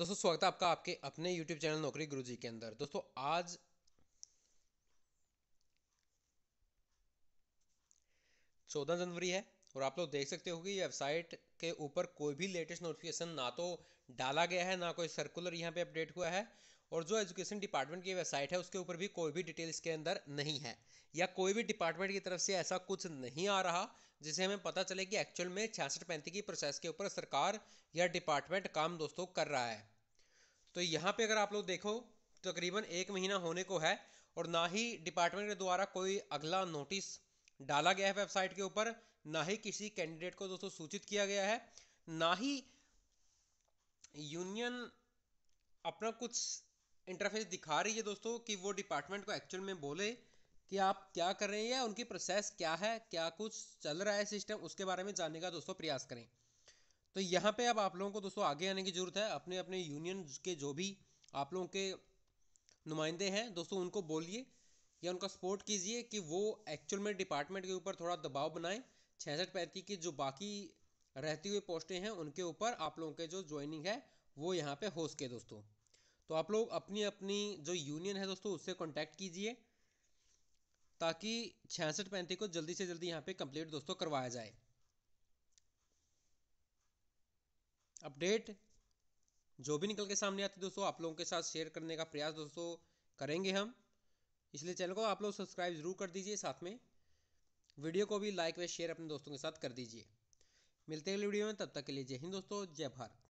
दोस्तों स्वागत है आपका आपके अपने YouTube चैनल नौकरी गुरुजी के अंदर दोस्तों आज चौदह जनवरी है और आप लोग देख सकते हो कि वेबसाइट के ऊपर कोई भी लेटेस्ट नोटिफिकेशन ना तो डाला गया है ना कोई सर्कुलर यहाँ पे अपडेट हुआ है और जो एजुकेशन डिपार्टमेंट की वेबसाइट है उसके ऊपर भी कोई भी डिटेल इसके अंदर नहीं है या कोई भी डिपार्टमेंट की तरफ से ऐसा कुछ नहीं आ रहा जिसे हमें पता चले कि एक्चुअल में छियासठ पैंती की प्रोसेस के ऊपर सरकार या डिपार्टमेंट काम दोस्तों कर रहा है तो यहाँ पे अगर आप लोग देखो तकरीबन तो एक महीना होने को है और ना ही डिपार्टमेंट के द्वारा कोई अगला नोटिस डाला गया है वेबसाइट के ऊपर ना ही किसी कैंडिडेट को दोस्तों सूचित किया गया है ना ही यूनियन अपना कुछ इंटरफेस दिखा रही है दोस्तों कि वो डिपार्टमेंट को एक्चुअल में बोले कि आप क्या कर रहे हैं या उनकी प्रोसेस क्या है क्या कुछ चल रहा है सिस्टम उसके बारे में जानने का दोस्तों प्रयास करें तो यहाँ पे अब आप लोगों को दोस्तों आगे आने की ज़रूरत है अपने अपने यूनियन के जो भी आप लोगों के नुमाइंदे हैं दोस्तों उनको बोलिए या उनका सपोर्ट कीजिए कि वो एक्चुअल में डिपार्टमेंट के ऊपर थोड़ा दबाव बनाएं छियासठ पैंतीस की जो बाकी रहती हुई पोस्टें हैं उनके ऊपर आप लोगों के जो ज्वाइनिंग है वो यहाँ पे हो सके दोस्तों तो आप लोग अपनी अपनी जो यूनियन है दोस्तों उससे कॉन्टैक्ट कीजिए ताकि छियासठ पैंतीस को जल्दी से जल्दी यहाँ पे कंप्लीट दोस्तों करवाया जाए अपडेट जो भी निकल के सामने आती है दोस्तों आप लोगों के साथ शेयर करने का प्रयास दोस्तों करेंगे हम इसलिए चैनल को आप लोग सब्सक्राइब जरूर कर दीजिए साथ में वीडियो को भी लाइक व शेयर अपने दोस्तों के साथ कर दीजिए मिलते हैं अगले वीडियो में तब तक के लिए जय हिंद दोस्तों जय भारत